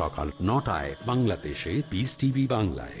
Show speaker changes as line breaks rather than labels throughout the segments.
সকাল নটায় বাংলাদেশে পিস টিভি বাংলায়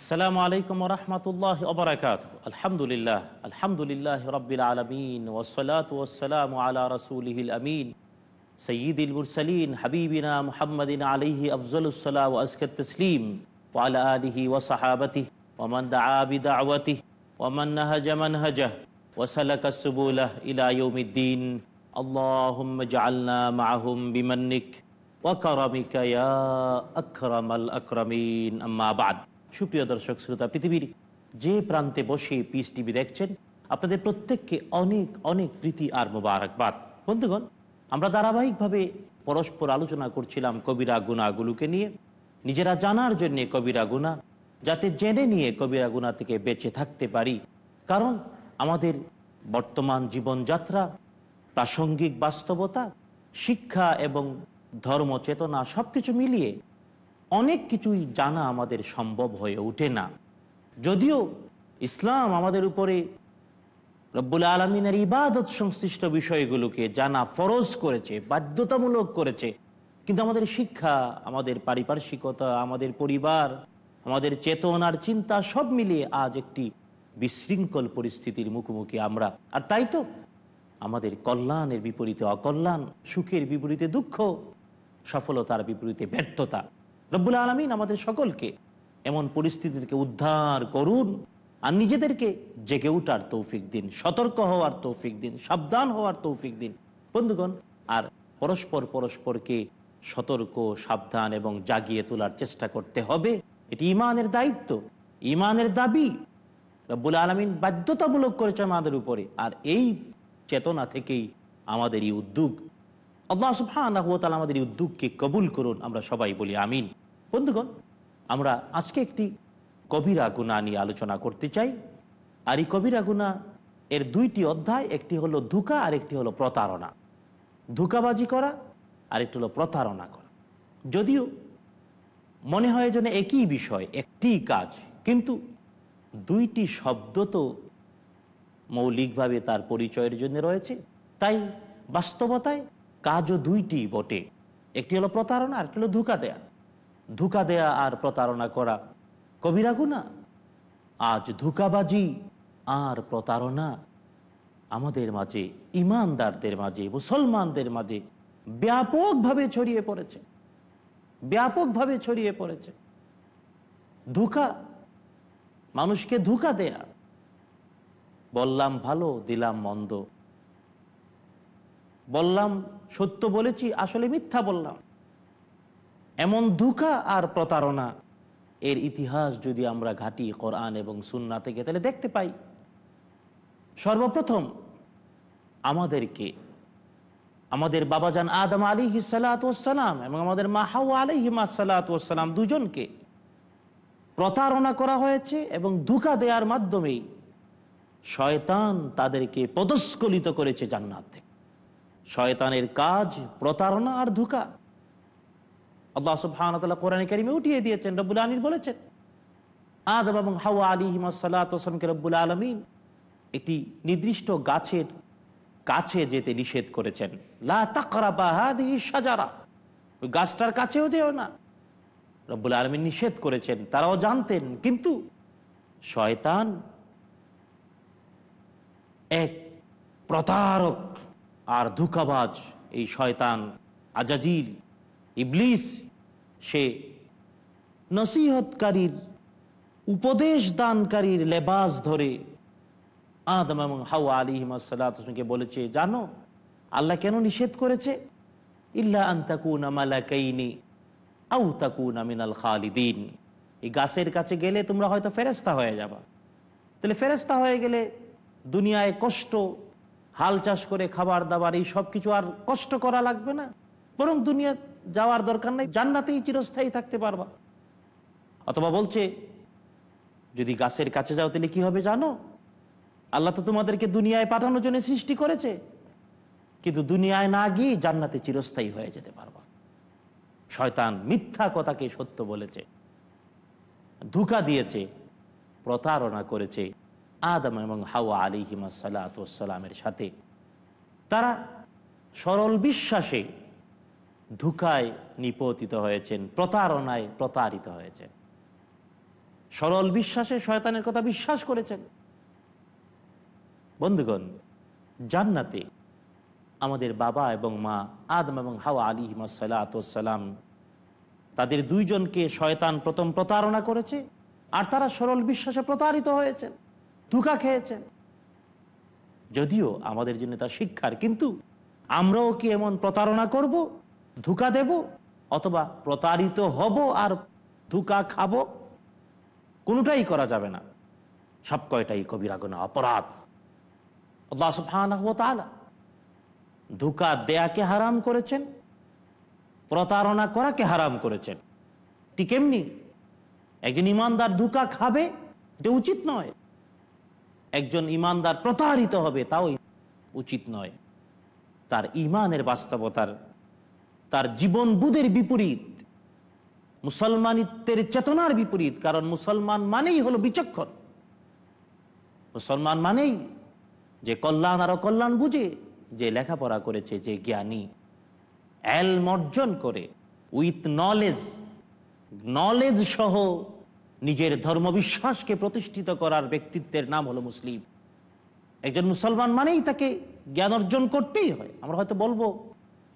السلام عليكم ورحمة الله وبركاته الحمد لله الحمد لله رب العالمين والصلاة والسلام على رسوله الأمين سيد المرسلين حبيبنا محمد عليه أفضل الصلاة وأزكى التسليم وعلى آله وصحابته ومن دعا بدعوته ومن نهج منهجه وسلك السبوله إلى يوم الدين اللهم اجعلنا معهم بمنك وكرمك يا أكرم الأكرمين أما بعد সুপ্রিয় দর্শক শ্রোতা পৃথিবীর যে প্রান্তে বসে পিস টিভি দেখছেন আপনাদের প্রত্যেককে অনেক অনেক প্রীতি আর মোবারকবাদ বন্ধুগণ আমরা ধারাবাহিকভাবে পরস্পর আলোচনা করছিলাম কবিরা গুণাগুলোকে নিয়ে নিজেরা জানার জন্য কবিরা গুণা যাতে জেনে নিয়ে কবিরা গুণা থেকে বেঁচে থাকতে পারি কারণ আমাদের বর্তমান জীবনযাত্রা প্রাসঙ্গিক বাস্তবতা শিক্ষা এবং ধর্ম সব কিছু মিলিয়ে অনেক কিছুই জানা আমাদের সম্ভব হয়ে ওঠে না যদিও ইসলাম আমাদের উপরে রব্বুল আলমিনের ইবাদত সংশ্লিষ্ট বিষয়গুলোকে জানা ফরজ করেছে বাধ্যতামূলক করেছে কিন্তু আমাদের শিক্ষা আমাদের পারিপার্শ্বিকতা আমাদের পরিবার আমাদের চেতনার চিন্তা সব মিলিয়ে আজ একটি বিশৃঙ্খল পরিস্থিতির মুখোমুখি আমরা আর তাই তো আমাদের কল্যাণের বিপরীতে অকল্যাণ সুখের বিপরীতে দুঃখ সফলতার বিপরীতে ব্যর্থতা রব্বুল আলমিন আমাদের সকলকে এমন পরিস্থিতি থেকে উদ্ধার করুন আর নিজেদেরকে জেগে ওঠার তৌফিক দিন সতর্ক হওয়ার তৌফিক দিন সাবধান হওয়ার তৌফিক দিন বন্ধুগণ আর পরস্পর পরস্পরকে সতর্ক সাবধান এবং জাগিয়ে তোলার চেষ্টা করতে হবে এটি ইমানের দায়িত্ব ইমানের দাবি রব্বুল আলমিন বাধ্যতামূলক করেছে আমাদের উপরে আর এই চেতনা থেকেই আমাদের এই উদ্যোগ আল্লাহ সুফান আমাদের এই উদ্যোগকে কবুল করুন আমরা সবাই বলি আমিন বন্ধুগণ আমরা আজকে একটি কবিরা গুণা নিয়ে আলোচনা করতে চাই আর এই কবিরা গুণা এর দুইটি অধ্যায় একটি হলো ধোকা আর একটি হলো প্রতারণা ধোকাবাজি করা আর একটি হলো প্রতারণা করা যদিও মনে হয় যেন একই বিষয় একটি কাজ কিন্তু দুইটি শব্দ তো মৌলিকভাবে তার পরিচয়ের জন্য রয়েছে তাই বাস্তবতায় কাজও দুইটি বটে একটি হলো প্রতারণা আর একটি হলো ধোকা দেয়া ধোকা দেয়া আর প্রতারণা করা কবিরা গুণা আজ ধোকাবাজি আর প্রতারণা আমাদের মাঝে ইমানদারদের মাঝে মুসলমানদের মাঝে ব্যাপকভাবে ছড়িয়ে পড়েছে ব্যাপকভাবে ছড়িয়ে পড়েছে ধোকা মানুষকে ধোকা দেয়া বললাম ভালো দিলাম মন্দ বললাম সত্য বলেছি আসলে মিথ্যা বললাম এমন ধুকা আর প্রতারণা এর ইতিহাস যদি আমরা ঘাটি কোরআন এবং সুন্না থেকে তাহলে দেখতে পাই সর্বপ্রথম আমাদেরকে আমাদের বাবাজান আদম আলী হিসালাতাম এবং আমাদের মা হাওয়া আলী হিমাসালাতাম দুজনকে প্রতারণা করা হয়েছে এবং ধুকা দেওয়ার মাধ্যমেই শয়তান তাদেরকে পদস্কলিত করেছে জান্নাত থেকে শয়তানের কাজ প্রতারণা আর ধুকা আল্লাহ সুবাহতাল্লাহ কোরআন কারিমে উঠিয়ে দিয়েছেন রব্বুল আলীর বলেছেন আদম এবং হাওয়া আলী হিমাসাল্লাহকে রব্বুল আলমিন একটি নির্দিষ্ট গাছের কাছে যেতে নিষেধ করেছেন লা সাজারা ওই গাছটার কাছেও যেও না রব্বুল আলমিন নিষেধ করেছেন তারাও জানতেন কিন্তু শয়তান এক প্রতারক আর ধুকাবাজ এই শয়তান আজাজিল ইবলিস সে নসিহতকারীর উপদেশ দানকারীর লেবাজ ধরে আদম এবং হাওয়া আলী হিমাসাল্লাহকে বলেছে জানো আল্লাহ কেন নিষেধ করেছে ইল্লা আন্তাকুন আমালাকাইনি আউ তাকুন আমিনাল খালিদিন এই গাছের কাছে গেলে তোমরা হয়তো ফেরেস্তা হয়ে যাবা তাহলে ফেরেস্তা হয়ে গেলে দুনিয়ায় কষ্ট হাল চাষ করে খাবার দাবার এই সব কিছু আর কষ্ট করা লাগবে না বরং দুনিয়া যাওয়ার দরকার নাই জান্নাতেই চিরস্থায়ী থাকতে পারবা অথবা বলছে যদি গাছের কাছে যাও তাহলে কি হবে জানো আল্লাহ তো তোমাদেরকে দুনিয়ায় পাঠানোর জন্য সৃষ্টি করেছে কিন্তু দুনিয়ায় না গিয়ে জান্নাতে চিরস্থায়ী হয়ে যেতে পারবা শয়তান মিথ্যা কথাকে সত্য বলেছে ধুকা দিয়েছে প্রতারণা করেছে আদম এবং হাওয়া আলী হিমা সালামের সাথে তারা সরল বিশ্বাসে ধুকায় নিপতিত হয়েছেন প্রতারণায় প্রতারিত হয়েছেন সরল বিশ্বাসে শয়তানের কথা বিশ্বাস করেছেন বন্ধুগণ জান্নাতে আমাদের বাবা এবং মা আদম এবং হাওয়া আলী হিমাসাল্লাতাম তাদের দুইজনকে শয়তান প্রথম প্রতারণা করেছে আর তারা সরল বিশ্বাসে প্রতারিত হয়েছেন ধুকা খেয়েছেন যদিও আমাদের জন্য তা শিক্ষার কিন্তু আমরাও কি এমন প্রতারণা করব ধোকা দেব অথবা প্রতারিত হব আর ধোকা খাব কোনোটাই করা যাবে না সব কয়টাই কবিরা গোনা অপরাধ ধোকা দেয়াকে হারাম করেছেন প্রতারণা করাকে হারাম করেছেন ঠিক এমনি একজন ইমানদার ধোকা খাবে এটা উচিত নয় একজন ইমানদার প্রতারিত হবে তাও উচিত নয় তার ইমানের বাস্তবতার তার জীবন বুধের বিপরীত মুসলমানিত্বের চেতনার বিপরীত কারণ মুসলমান মানেই হলো বিচক্ষণ মুসলমান মানেই যে কল্যাণ আর অকল্যাণ বুঝে যে লেখাপড়া করেছে যে জ্ঞানী অ্যাল মর্জন করে উইথ নলেজ নলেজ সহ নিজের ধর্মবিশ্বাসকে প্রতিষ্ঠিত করার ব্যক্তিত্বের নাম হলো মুসলিম একজন মুসলমান মানেই তাকে জ্ঞান অর্জন করতেই হয় আমরা হয়তো বলবো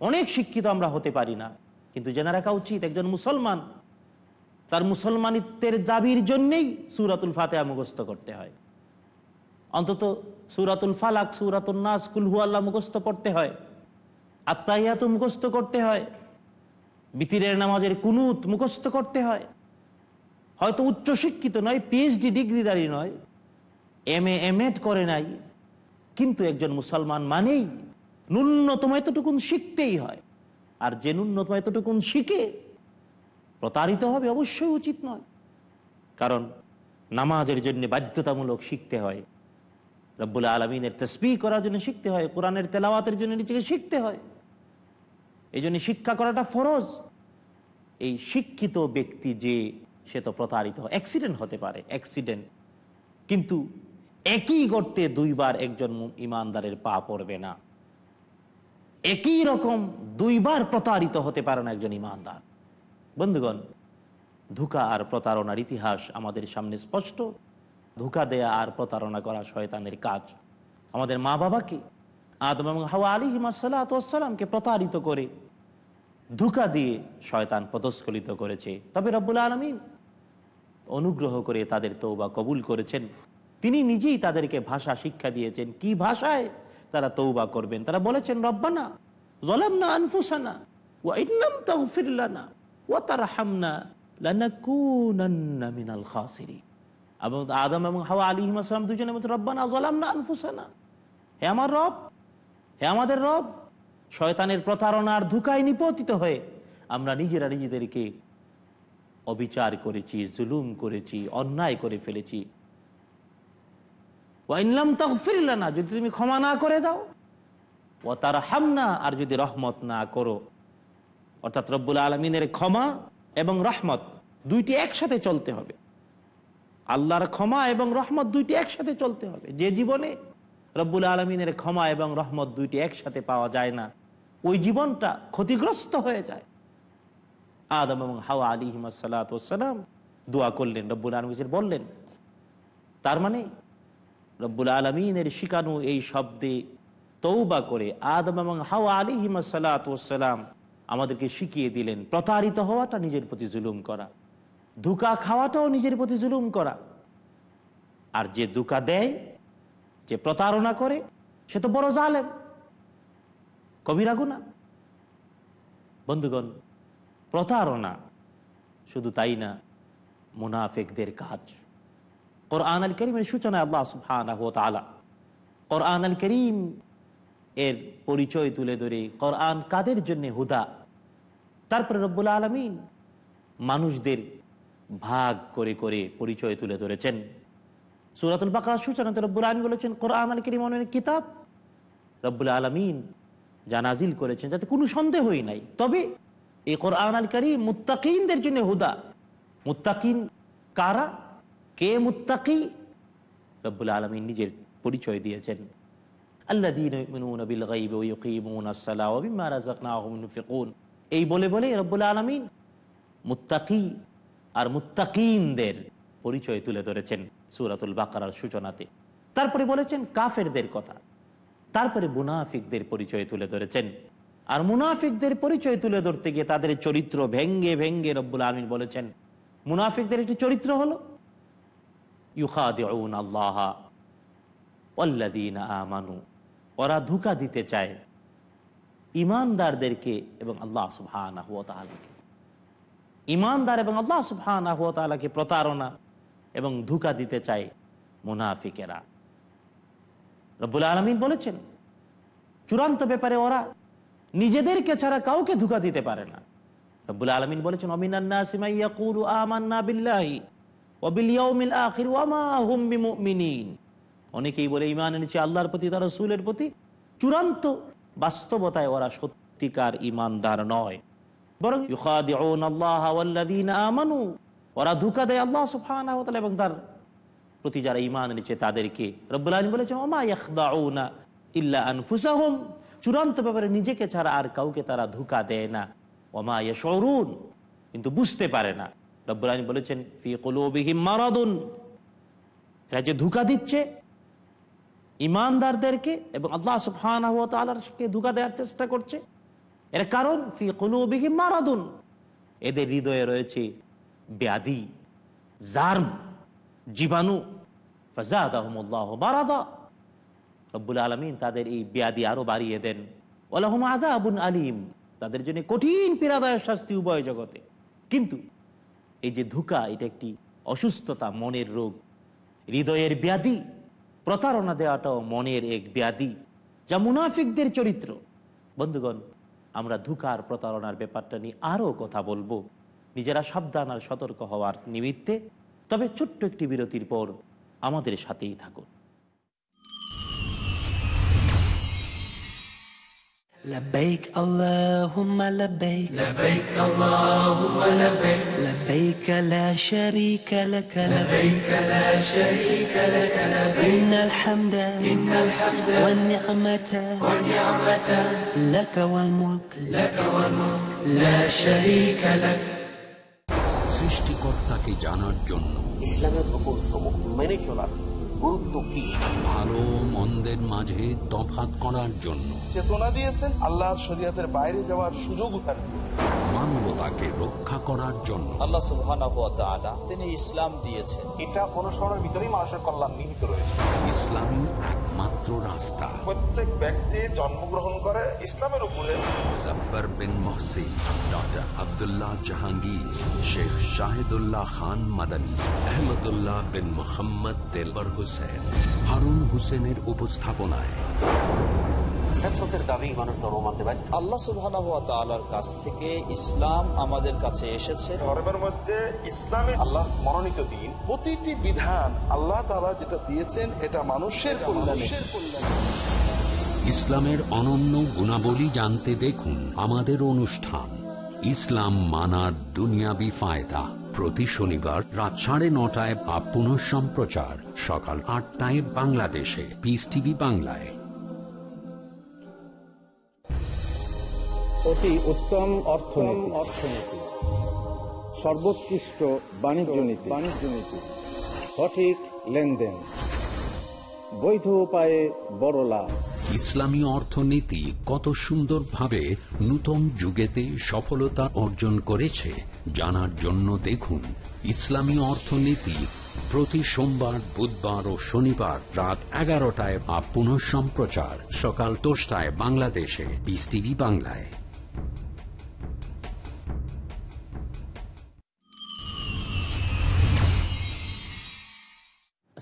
অনেক শিক্ষিত আমরা হতে পারি না কিন্তু জেনে রাখা উচিত একজন মুসলমান তার মুসলমানিত্বের দাবির জন্যেই সুরাতুল ফাতেহা মুখস্থ করতে হয় অন্তত সুরাতুল ফালাক সুরাতুল নাস কুলহুয়াল্লা মুখস্থ পড়তে হয় আত্মাইয়াত মুখস্থ করতে হয় বিতিরের নামাজের কুনুত মুখস্থ করতে হয় হয়তো উচ্চশিক্ষিত নয় পিএইচডি ডিগ্রিদারি নয় এম এ এম এড করে নাই কিন্তু একজন মুসলমান মানেই ন্যূনতম এতটুকুন শিখতেই হয় আর যে ন্যূনতম এতটুকুন শিখে প্রতারিত হবে অবশ্যই উচিত নয় কারণ নামাজের জন্য বাধ্যতামূলক শিখতে হয় রব্বুল আলমিনের তসবি করার জন্য শিখতে হয় কোরআনের তেলাওয়াতের জন্য নিজেকে শিখতে হয় এই জন্য শিক্ষা করাটা ফরজ এই শিক্ষিত ব্যক্তি যে সে তো প্রতারিত অ্যাক্সিডেন্ট হতে পারে অ্যাক্সিডেন্ট কিন্তু একই গর্তে দুইবার একজন ইমানদারের পা পড়বে না একই রকম দুইবার প্রতারিত হতে পারে না একজন ইমানদার বন্ধুগণ ধোকা আর প্রতারণার ইতিহাস আমাদের সামনে স্পষ্ট ধোকা দেয়া আর প্রতারণা করা শয়তানের কাজ আমাদের মা বাবাকে আদম এবং হাওয়া আলী হিমাসাল্লাহামকে প্রতারিত করে ধোকা দিয়ে শয়তান পদস্খলিত করেছে তবে রব্বুল আলমিন অনুগ্রহ করে তাদের তৌবা কবুল করেছেন তিনি নিজেই তাদেরকে ভাষা শিক্ষা দিয়েছেন কি ভাষায় তারা তৌবা করবেন তারা বলেছেন রব্বানা জলাম না আনফুসানা ও ইনাম ফিরলানা ও তারা হামনা মিনাল খাসিরি আদম এবং হাওয়া দুজনের রব্বানা আনফুসানা হে আমার রব হে আমাদের রব শয়তানের ধুকায় নিপতিত হয়ে আমরা নিজেরা নিজেদেরকে অবিচার করেছি জুলুম করেছি অন্যায় করে ফেলেছি না যদি তুমি ক্ষমা না করে দাও ও তার হামনা আর যদি রহমত না করো অর্থাৎ রব্বুল আলমিনের ক্ষমা এবং রহমত দুইটি একসাথে চলতে হবে আল্লাহর ক্ষমা এবং রহমত দুইটি একসাথে চলতে হবে যে জীবনে রব্বুল আলমিনের ক্ষমা এবং রহমত দুইটি একসাথে পাওয়া যায় না ওই জীবনটা ক্ষতিগ্রস্ত হয়ে যায় আদম এবং হাওয়া আলী সালাম দোয়া করলেন রব্বুল আলমিন বললেন তার মানে রব্বুল আলমিনের শিকানু এই শব্দে তৌবা করে আদম এবং হাওয়া আলী হিমাসাল্লাতাম আমাদেরকে শিখিয়ে দিলেন প্রতারিত হওয়াটা নিজের প্রতি জুলুম করা ধুকা খাওয়াটাও নিজের প্রতি জুলুম করা আর যে দুকা দেয় যে প্রতারণা করে সে তো বড় জালেম কবিরা না বন্ধুগণ প্রতারণা শুধু তাই না মুনাফেকদের কাজ কোরআন আল করিমের সূচনা আল্লাহ সুবহানাহু ওয়া আলা কোরআন আল করিম এর পরিচয় তুলে ধরে কোরআন কাদের জন্য হুদা তারপরে রব্বুল আলমিন মানুষদের ভাগ করে করে পরিচয় তুলে ধরেছেন সুরাতুল বাকরার সূচনাতে রব্বুল আলমী বলেছেন কোরআন আল করিম অনেক কিতাব রব্বুল আলমিন যা নাজিল করেছেন যাতে কোনো সন্দেহই নাই তবে এই কোরআন আল করিম মুত্তাকিনদের জন্য হুদা মুত্তাকিন কারা কে মুত্তাকি রব্বুল আলমী নিজের পরিচয় দিয়েছেন এই বলে বলে রব্বুল আলমিন মুত্তাকি আর মুত্তাকিনদের পরিচয় তুলে ধরেছেন সুরাতুল বাকার সূচনাতে তারপরে বলেছেন কাফেরদের কথা তারপরে মুনাফিকদের পরিচয় তুলে ধরেছেন আর মুনাফিকদের পরিচয় তুলে ধরতে গিয়ে তাদের চরিত্র ভেঙ্গে ভেঙ্গে রব্বুল আলমিন বলেছেন মুনাফিকদের একটি চরিত্র হলো ইউখাদিউন আল্লাহ আমানু ওরা ধোকা দিতে চায় ইমানদারদেরকে এবং আল্লাহ সুবহান আহুয়ালাকে ইমানদার এবং আল্লাহ সুবহান আহুয়ালাকে প্রতারণা এবং ধোকা দিতে চায় মুনাফিকেরা রব্বুল আলমিন বলেছেন চূড়ান্ত ব্যাপারে ওরা নিজেদেরকে ছাড়া কাউকে ধোকা দিতে পারে না রব্বুল আলমিন বলেছেন অমিনান্না সিমাইয়া কুরু আমান্না বিল্লাহি অবিলিয়াউমিল আখির ওয়ামা হুম মিনিন অনেকেই বলে ইমান এনেছে আল্লাহর প্রতি তারা রসুলের প্রতি চূড়ান্ত বাস্তবতায় ওরা সত্যিকার ইমানদার নয় বরং আমানু ওরা ধোকা দেয় আল্লাহ সুফান এবং তার প্রতি যারা ইমান এনেছে তাদেরকে রব্বুল আলম বলেছেন ওমা ইয়াখদাউনা ইল্লা আনফুসাহুম চূড়ান্ত ব্যাপারে নিজেকে ছাড়া আর কাউকে তারা ধোকা দেয় না ওমা ইয়া কিন্তু বুঝতে পারে না রব্বুল বলেছেন ফি কলুবিহিম মারাদুন এরা যে ধোকা দিচ্ছে ইমানদারদেরকে এবং আল্লাহ সুফানকে ধোকা দেওয়ার চেষ্টা করছে এর কারণ ফি কলুবিহিম মারাদুন এদের হৃদয়ে রয়েছে ব্যাধি জার্ম জীবাণু ফজাদাহমুল্লাহ বারাদা রব্বুল আলমিন তাদের এই ব্যাধি আরও বাড়িয়ে দেন ওলাহম আদা আবুন আলিম তাদের জন্য কঠিন পীড়াদায় শাস্তি উভয় জগতে কিন্তু এই যে ধুকা এটা একটি অসুস্থতা মনের রোগ হৃদয়ের ব্যাধি প্রতারণা দেওয়াটাও মনের এক ব্যাধি যা মুনাফিকদের চরিত্র বন্ধুগণ আমরা ধুকার প্রতারণার ব্যাপারটা নিয়ে আরও কথা বলবো নিজেরা সাবধান আর সতর্ক হওয়ার নিমিত্তে তবে ছোট্ট একটি বিরতির পর আমাদের সাথেই থাকুন لبيك اللهم لبيك لبيك اللهم لبيك لبيك لا شريك لك لبيك لا شريك لك لبيك إن الحمد إن الحمد والنعمة والنعمة لك والملك لك والملك لا شريك لك
সৃষ্টিকর্তাকে জানার জন্য
ইসলামের উপর সমূহ মেনে চলার
গুরুত্ব কি ভালো মন্দের মাঝে তফাত করার জন্য চেতনা দিয়েছেন আল্লাহর শরিয়াতের বাইরে যাওয়ার সুযোগ দিয়েছেন মানুষ তাকে রক্ষা করার জন্য
আল্লাহ তিনি ইসলাম দিয়েছেন এটা অনুসরণের ভিতরেই মানুষের
কল্যাণ নিহিত রয়েছে ইসলামী একমাত্র রাস্তা প্রত্যেক ব্যক্তি জন্মগ্রহণ করে ইসলামের উপরে মুজফার বিন মহসিন ডক্টর আবদুল্লাহ জাহাঙ্গীর শেখ শাহিদুল্লাহ খান মাদানী আহমদুল্লাহ বিন মোহাম্মদ তেলবর হোসেন হারুন হুসেনের উপস্থাপনায় কাছ
থেকে ইসলাম আমাদের কাছে এসেছে ধর্মের আল্লাহ মনোনীত দিন প্রতিটি বিধান আল্লাহ তালা যেটা দিয়েছেন এটা মানুষের
ইসলামের অনন্য গুণাবলী জানতে দেখুন আমাদের অনুষ্ঠান ইসলাম মানার দুনিয়াবি ফায়দা প্রতি শনিবার রাত সাড়ে নটায় বা সম্প্রচার সকাল আটটায় বাংলাদেশে পিস টিভি বাংলায় অতি উত্তম অর্থনীতি অর্থনীতি
সর্বোৎকৃষ্ট বাণিজ্য নীতি বাণিজ্য নীতি সঠিক লেনদেন বৈধ উপায়ে বড় লাভ
ইসলামী অর্থনীতি কত সুন্দরভাবে নূতন যুগেতে সফলতা অর্জন করেছে জানার জন্য দেখুন ইসলামী অর্থনীতি প্রতি সোমবার বুধবার ও শনিবার রাত এগারোটায় বা পুনঃ সম্প্রচার সকাল দশটায় বাংলাদেশে বিস টিভি বাংলায়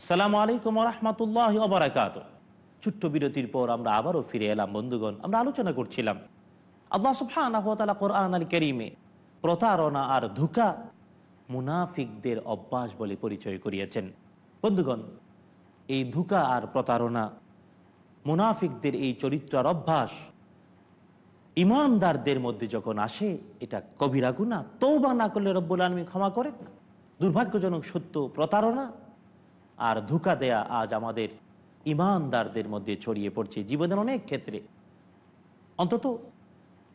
আসসালামু আলাইকুম রহমতুল্লাহ আবরাকাত ছোট্ট বিরতির পর আমরা আবারও ফিরে এলাম বন্ধুগণ আমরা আলোচনা করছিলাম আল্লাহ সুফানাহতালা কোরআন আল করিমে প্রতারণা আর ধুকা মুনাফিকদের অভ্যাস বলে পরিচয় করিয়েছেন বন্ধুগণ এই ধুকা আর প্রতারণা মুনাফিকদের এই চরিত্রার অভ্যাস ইমানদারদের মধ্যে যখন আসে এটা কবিরা গুণা তৌবা না করলে রব্বুল আলমী ক্ষমা করেন না দুর্ভাগ্যজনক সত্য প্রতারণা আর ধোকা দেয়া আজ আমাদের ইমানদারদের মধ্যে ছড়িয়ে পড়ছে জীবনের অনেক ক্ষেত্রে অন্তত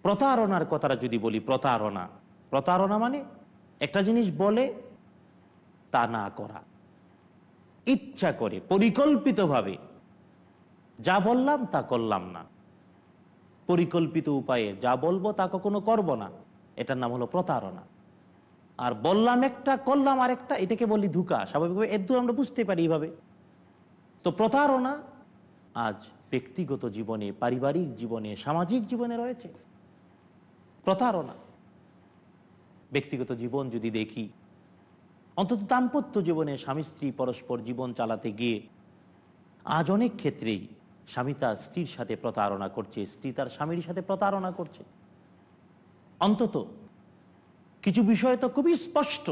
প্রতারণার কথাটা যদি বলি প্রতারণা প্রতারণা মানে একটা জিনিস বলে তা না করা ইচ্ছা করে পরিকল্পিতভাবে যা বললাম তা করলাম না পরিকল্পিত উপায়ে যা বলবো তা কখনো করব না এটার নাম হলো প্রতারণা আর বললাম একটা করলাম আর একটা এটাকে বলি ধুকা স্বাভাবিকভাবে এর আমরা বুঝতে পারি এইভাবে তো প্রতারণা আজ ব্যক্তিগত জীবনে পারিবারিক জীবনে সামাজিক জীবনে রয়েছে প্রতারণা ব্যক্তিগত জীবন যদি দেখি অন্তত দাম্পত্য জীবনে স্বামী স্ত্রী পরস্পর জীবন চালাতে গিয়ে আজ অনেক ক্ষেত্রেই স্বামী তার স্ত্রীর সাথে প্রতারণা করছে স্ত্রী তার স্বামীর সাথে প্রতারণা করছে অন্তত কিছু বিষয় তো খুবই স্পষ্ট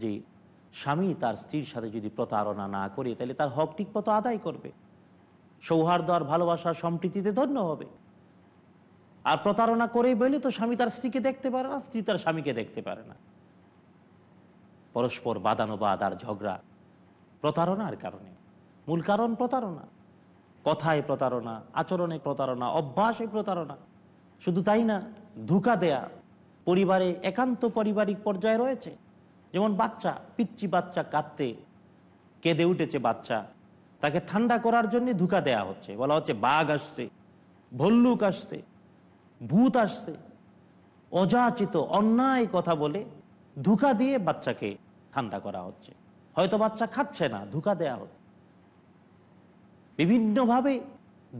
যে স্বামী তার স্ত্রীর সাথে যদি প্রতারণা না করে তাহলে তার হক ঠিক মতো আদায় করবে সৌহার্দ্য আর ভালোবাসা সম্প্রীতিতে ধন্য হবে আর প্রতারণা করেই বলে তো স্বামী তার স্ত্রীকে দেখতে পারে না স্ত্রী তার স্বামীকে দেখতে পারে না পরস্পর বাদানুবাদ আর ঝগড়া প্রতারণার কারণে মূল কারণ প্রতারণা কথায় প্রতারণা আচরণে প্রতারণা অভ্যাসে প্রতারণা শুধু তাই না ধোকা দেয়া পরিবারে একান্ত পারিবারিক পর্যায়ে রয়েছে যেমন বাচ্চা পিচ্ছি বাচ্চা কাঁদতে কেঁদে উঠেছে বাচ্চা তাকে ঠান্ডা করার জন্য ধুকা দেয়া হচ্ছে বলা হচ্ছে বাঘ আসছে ভল্লুক আসছে ভূত আসছে অযাচিত অন্যায় কথা বলে ধুকা দিয়ে বাচ্চাকে ঠান্ডা করা হচ্ছে হয়তো বাচ্চা খাচ্ছে না ধুকা দেয়া হচ্ছে বিভিন্নভাবে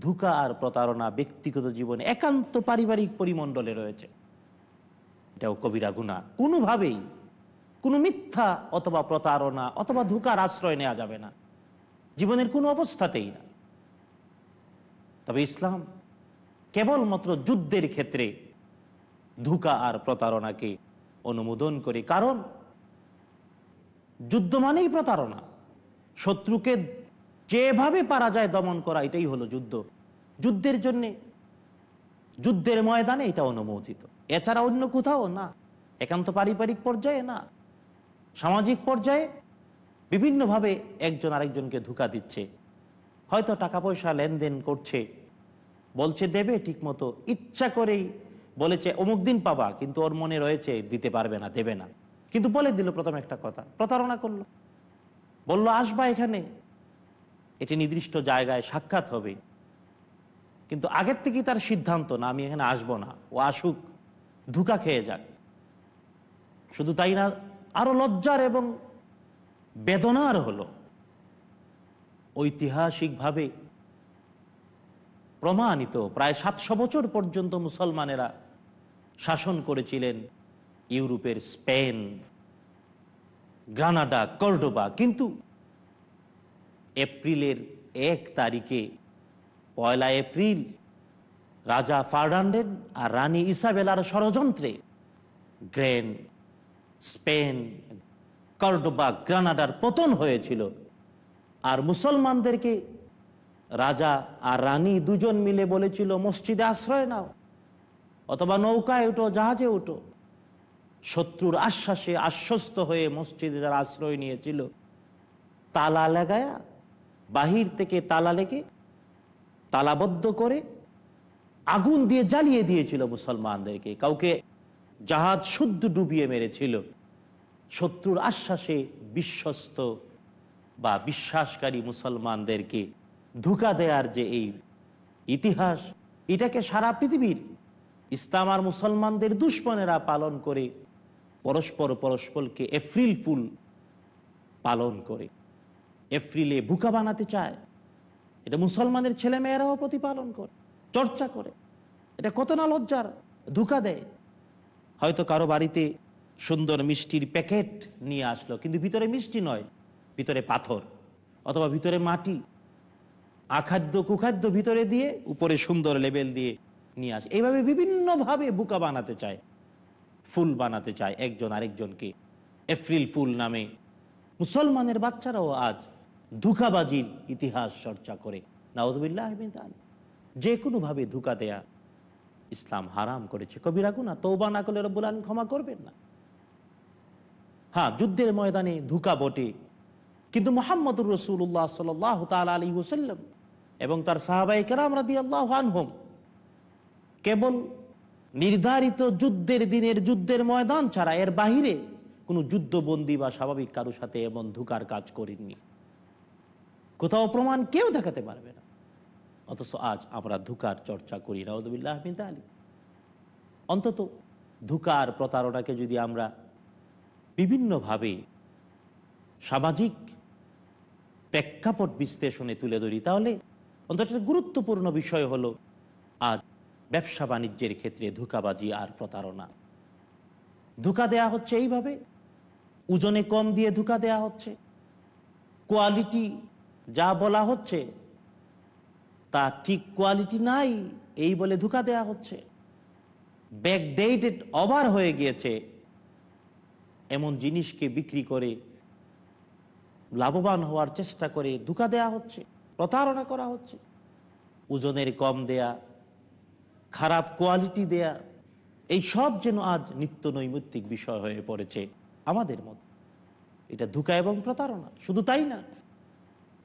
ধুকা আর প্রতারণা ব্যক্তিগত জীবনে একান্ত পারিবারিক পরিমণ্ডলে রয়েছে এটাও কবিরা গুণা কোনোভাবেই কোনো মিথ্যা অথবা প্রতারণা অথবা ধোকার আশ্রয় নেওয়া যাবে না জীবনের কোনো অবস্থাতেই না তবে ইসলাম কেবলমাত্র যুদ্ধের ক্ষেত্রে ধোকা আর প্রতারণাকে অনুমোদন করে কারণ যুদ্ধ মানেই প্রতারণা শত্রুকে যেভাবে পারা যায় দমন করা এটাই হলো যুদ্ধ যুদ্ধের জন্যে যুদ্ধের ময়দানে এটা অনুমোদিত এছাড়া অন্য কোথাও না একান্ত পারিবারিক পর্যায়ে না সামাজিক পর্যায়ে বিভিন্নভাবে একজন আরেকজনকে ধোকা দিচ্ছে হয়তো টাকা পয়সা লেনদেন করছে বলছে দেবে ঠিকমতো ইচ্ছা করেই বলেছে অমুক দিন পাবা কিন্তু ওর মনে রয়েছে দিতে পারবে না দেবে না কিন্তু বলে দিল প্রথম একটা কথা প্রতারণা করলো বলল আসবা এখানে এটি নির্দিষ্ট জায়গায় সাক্ষাৎ হবে কিন্তু আগের থেকেই তার সিদ্ধান্ত না আমি এখানে আসবো না ও আসুক ধোকা খেয়ে যাক শুধু তাই না আরো লজ্জার এবং বেদনার হলো ঐতিহাসিকভাবে প্রমাণিত প্রায় সাতশো বছর পর্যন্ত মুসলমানেরা শাসন করেছিলেন ইউরোপের স্পেন গ্রানাডা কর্ডোবা কিন্তু এপ্রিলের এক তারিখে পয়লা এপ্রিল রাজা ফার্নান্ডেন আর রানী ইসাবেলার ষড়যন্ত্রে গ্রেন স্পেন কর্ডোবা গ্রানাডার পতন হয়েছিল আর মুসলমানদেরকে রাজা আর রানী দুজন মিলে বলেছিল মসজিদে আশ্রয় নাও অথবা নৌকায় উঠো জাহাজে উঠো শত্রুর আশ্বাসে আশ্বস্ত হয়ে মসজিদে যারা আশ্রয় নিয়েছিল তালা লাগায়া বাহির থেকে তালা লেগে তালাবদ্ধ করে আগুন দিয়ে জ্বালিয়ে দিয়েছিল মুসলমানদেরকে কাউকে জাহাজ শুদ্ধ ডুবিয়ে মেরেছিল শত্রুর আশ্বাসে বিশ্বস্ত বা বিশ্বাসকারী মুসলমানদেরকে ধোকা দেয়ার যে এই ইতিহাস এটাকে সারা পৃথিবীর ইসলাম আর মুসলমানদের দুশ্মনেরা পালন করে পরস্পর পরস্পরকে এপ্রিল ফুল পালন করে এপ্রিলে বুকা বানাতে চায় এটা মুসলমানের ছেলেমেয়েরাও প্রতিপালন করে চর্চা করে এটা কত না লজ্জার ধোকা দেয় হয়তো কারো বাড়িতে সুন্দর মিষ্টির প্যাকেট নিয়ে আসলো কিন্তু ভিতরে মিষ্টি নয় ভিতরে পাথর অথবা ভিতরে মাটি আখাদ্য কুখাদ্য ভিতরে দিয়ে উপরে সুন্দর লেবেল দিয়ে নিয়ে আসে এইভাবে বিভিন্নভাবে বুকা বানাতে চায় ফুল বানাতে চায় একজন আরেকজনকে এপ্রিল ফুল নামে মুসলমানের বাচ্চারাও আজ ধুকাবাজির ইতিহাস চর্চা করে নাউজবিল্লাহ আহমেদ আলী যে কোনোভাবে ধোকা দেয়া ইসলাম হারাম করেছে কবি কবিরা গুণা তৌবা না করলে রব্বুল আলম ক্ষমা করবেন না হ্যাঁ যুদ্ধের ময়দানে ধোকা বটে কিন্তু মোহাম্মদুর রসুল্লাহ সাল তাল আলী হুসাল্লাম এবং তার সাহাবাই কেরাম রাদি আল্লাহ কেবল নির্ধারিত যুদ্ধের দিনের যুদ্ধের ময়দান ছাড়া এর বাহিরে কোনো যুদ্ধবন্দী বা স্বাভাবিক কারোর সাথে এমন ধুকার কাজ করেননি কোথাও প্রমাণ কেউ দেখাতে পারবে অথচ আজ আমরা ধুকার চর্চা করি নওয়াজবিল্লাহ আহমিদ আলী অন্তত ধুকার প্রতারণাকে যদি আমরা বিভিন্নভাবে সামাজিক প্রেক্ষাপট বিশ্লেষণে তুলে ধরি তাহলে অন্তত গুরুত্বপূর্ণ বিষয় হল আজ ব্যবসা বাণিজ্যের ক্ষেত্রে ধোকাবাজি আর প্রতারণা ধোকা দেয়া হচ্ছে এইভাবে ওজনে কম দিয়ে ধোকা দেয়া হচ্ছে কোয়ালিটি যা বলা হচ্ছে তা ঠিক কোয়ালিটি নাই এই বলে ধোকা দেয়া হচ্ছে ব্যাকডেটেড ওভার হয়ে গিয়েছে এমন জিনিসকে বিক্রি করে লাভবান হওয়ার চেষ্টা করে ধোকা দেয়া হচ্ছে প্রতারণা করা হচ্ছে ওজনের কম দেয়া খারাপ কোয়ালিটি দেয়া এই সব যেন আজ নিত্য নৈমিত্তিক বিষয় হয়ে পড়েছে আমাদের মত এটা ধোকা এবং প্রতারণা শুধু তাই না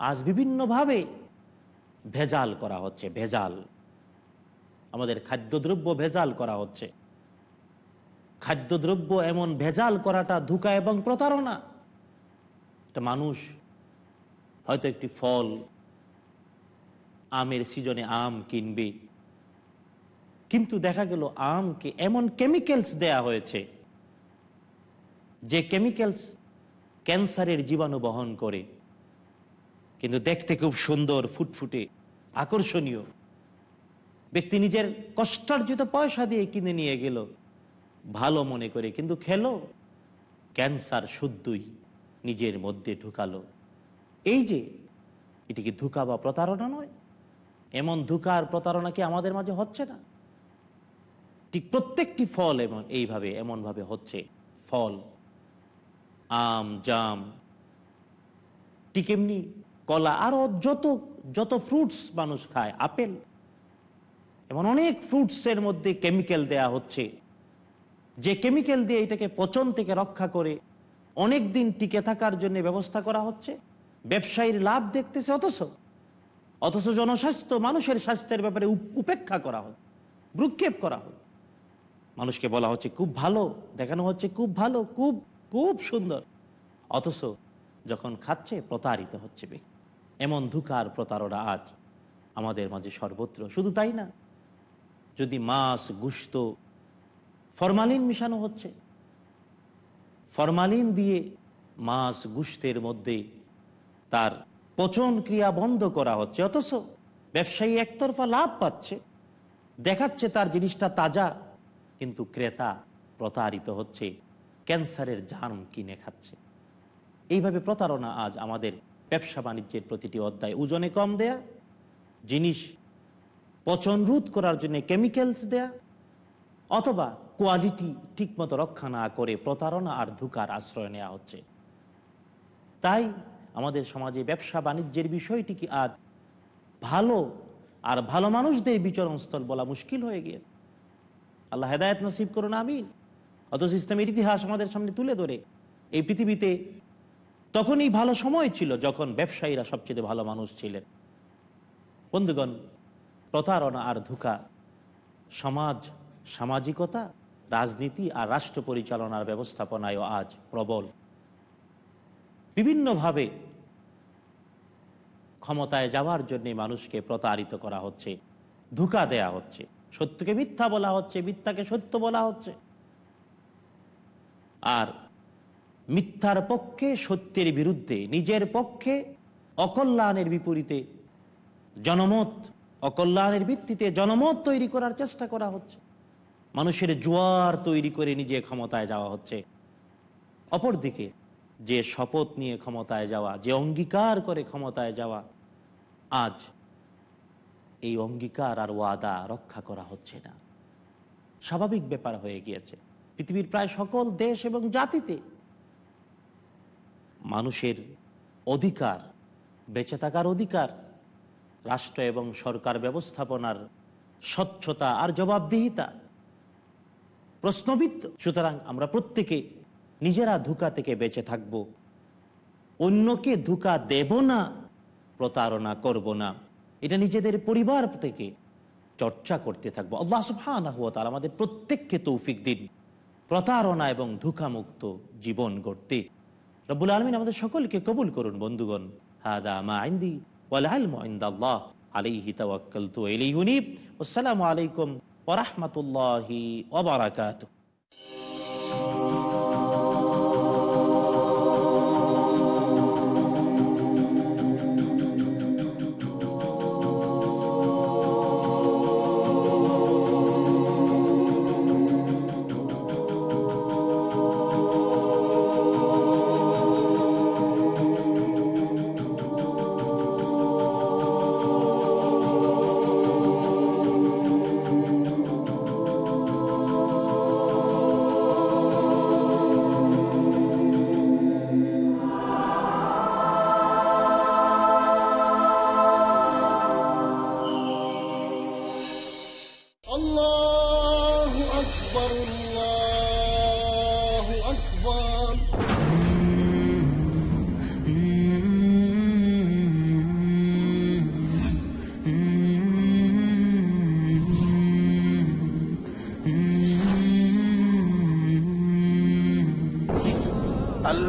আজ বিভিন্নভাবে ভেজাল করা হচ্ছে ভেজাল আমাদের খাদ্যদ্রব্য ভেজাল করা হচ্ছে খাদ্যদ্রব্য এমন ভেজাল করাটা ধুকা এবং প্রতারণা একটা মানুষ হয়তো একটি ফল আমের সিজনে আম কিনবে কিন্তু দেখা গেল আমকে এমন কেমিক্যালস দেয়া হয়েছে যে কেমিক্যালস ক্যান্সারের জীবাণু বহন করে কিন্তু দেখতে খুব সুন্দর ফুটফুটে আকর্ষণীয় ব্যক্তি নিজের কষ্টার্জিত পয়সা দিয়ে কিনে নিয়ে গেল ভালো মনে করে কিন্তু খেলো ক্যান্সার সদ্যই নিজের মধ্যে ঢুকালো এই যে এটি কি ধোকা বা প্রতারণা নয় এমন ধোকা প্রতারণা কি আমাদের মাঝে হচ্ছে না ঠিক প্রত্যেকটি ফল এমন এইভাবে এমনভাবে হচ্ছে ফল আম জাম ঠিক এমনি কলা আরও যত যত ফ্রুটস মানুষ খায় আপেল এমন অনেক ফ্রুটসের মধ্যে কেমিক্যাল দেয়া হচ্ছে যে কেমিক্যাল দিয়ে এটাকে পচন থেকে রক্ষা করে অনেক দিন টিকে থাকার জন্য ব্যবস্থা করা হচ্ছে ব্যবসায়ীর লাভ দেখতেছে অথচ অথচ জনস্বাস্থ্য মানুষের স্বাস্থ্যের ব্যাপারে উপেক্ষা করা হল ভ্রুক্ষেপ করা হল মানুষকে বলা হচ্ছে খুব ভালো দেখানো হচ্ছে খুব ভালো খুব খুব সুন্দর অথচ যখন খাচ্ছে প্রতারিত হচ্ছে ব্যক্তি এমন ধুকার প্রতারণা আজ আমাদের মাঝে সর্বত্র শুধু তাই না যদি মাছ গুস্ত ফরমালিন মিশানো হচ্ছে ফরমালিন দিয়ে মাছ গুস্তের মধ্যে তার পচন ক্রিয়া বন্ধ করা হচ্ছে অথচ ব্যবসায়ী একতরফা লাভ পাচ্ছে দেখাচ্ছে তার জিনিসটা তাজা কিন্তু ক্রেতা প্রতারিত হচ্ছে ক্যান্সারের জার্ম কিনে খাচ্ছে এইভাবে প্রতারণা আজ আমাদের ব্যবসা বাণিজ্যের প্রতিটি অধ্যায় ওজনে কম দেয়া জিনিস পচন রোধ করার জন্য কেমিক্যালস দেয়া অথবা কোয়ালিটি ঠিকমতো রক্ষা না করে প্রতারণা আর ধুকার আশ্রয় নেওয়া হচ্ছে তাই আমাদের সমাজে ব্যবসা বাণিজ্যের বিষয়টি কি আজ ভালো আর ভালো মানুষদের বিচরণস্থল বলা মুশকিল হয়ে গিয়ে আল্লাহ হেদায়ত নসিব করুন আমিন অথচ ইসলামের ইতিহাস আমাদের সামনে তুলে ধরে এই পৃথিবীতে তখনই ভালো সময় ছিল যখন ব্যবসায়ীরা সবচেয়ে ভালো মানুষ ছিলেন বন্ধুগণ প্রতারণা আর ধোকা সমাজ সামাজিকতা রাজনীতি আর রাষ্ট্র পরিচালনার ব্যবস্থাপনায়ও আজ প্রবল বিভিন্নভাবে ক্ষমতায় যাওয়ার জন্য মানুষকে প্রতারিত করা হচ্ছে ধোকা দেয়া হচ্ছে সত্যকে মিথ্যা বলা হচ্ছে মিথ্যাকে সত্য বলা হচ্ছে আর মিথ্যার পক্ষে সত্যের বিরুদ্ধে নিজের পক্ষে অকল্যাণের বিপরীতে জনমত অকল্যাণের ভিত্তিতে জনমত তৈরি করার চেষ্টা করা হচ্ছে মানুষের জোয়ার তৈরি করে নিজে ক্ষমতায় যাওয়া হচ্ছে অপরদিকে যে শপথ নিয়ে ক্ষমতায় যাওয়া যে অঙ্গীকার করে ক্ষমতায় যাওয়া আজ এই অঙ্গীকার আর ওয়াদা রক্ষা করা হচ্ছে না স্বাভাবিক ব্যাপার হয়ে গিয়েছে পৃথিবীর প্রায় সকল দেশ এবং জাতিতে মানুষের অধিকার বেঁচে থাকার অধিকার রাষ্ট্র এবং সরকার ব্যবস্থাপনার স্বচ্ছতা আর জবাবদিহিতা প্রশ্নবিদ সুতরাং আমরা প্রত্যেকে নিজেরা ধোকা থেকে বেঁচে থাকব অন্যকে ধোকা দেব না প্রতারণা করব না এটা নিজেদের পরিবার থেকে চর্চা করতে থাকবো আল্লাহ সুফানা হুয়া তার আমাদের প্রত্যেককে তৌফিক দিন প্রতারণা এবং ধোকামুক্ত জীবন গড়তে রব্বুল আলমিন আমাদের সকলকে কবুল করুন বন্ধুগণ হাদা মা আসসালামু আলাইকুম ওরহমতুল্লাহি ওবরাকাতু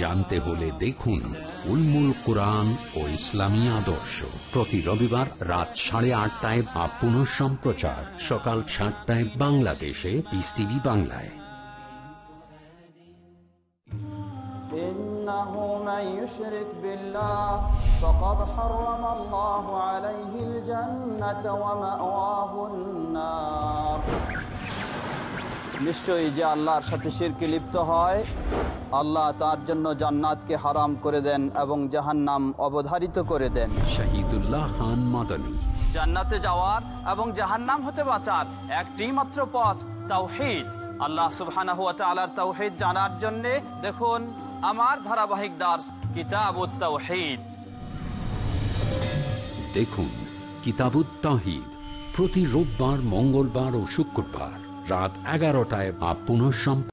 জানতে হলে দেখুন উলমুল কোরআন ও ইসলামী আদর্শ প্রতি রবিবার রাত সাড়ে আটটায় বা পুনঃ সম্প্রচার সকাল সাতটায় বাংলাদেশে পিস টিভি বাংলায়
নিশ্চয়ই যে আল্লাহর সাথে সিরকি লিপ্ত হয়
আল্লাহ তার জন্য জান্নাতকে হারাম করে দেন এবং জাহান নাম অবধারিত করে দেন শাহিদুল্লাহ খান মাদানী
জান্নাতে যাওয়ার এবং জাহান নাম হতে বাঁচার একটি মাত্র পথ তাওহিদ আল্লাহ সুবহানাহু ওয়া তাআলার তাওহিদ জানার জন্য দেখুন আমার ধারাবাহিক দার্স কিতাবুত তাওহিদ
দেখুন কিতাবুত তাওহিদ প্রতি রোববার মঙ্গলবার ও শুক্রবার রাত 11টায় আপন পুনঃসম্প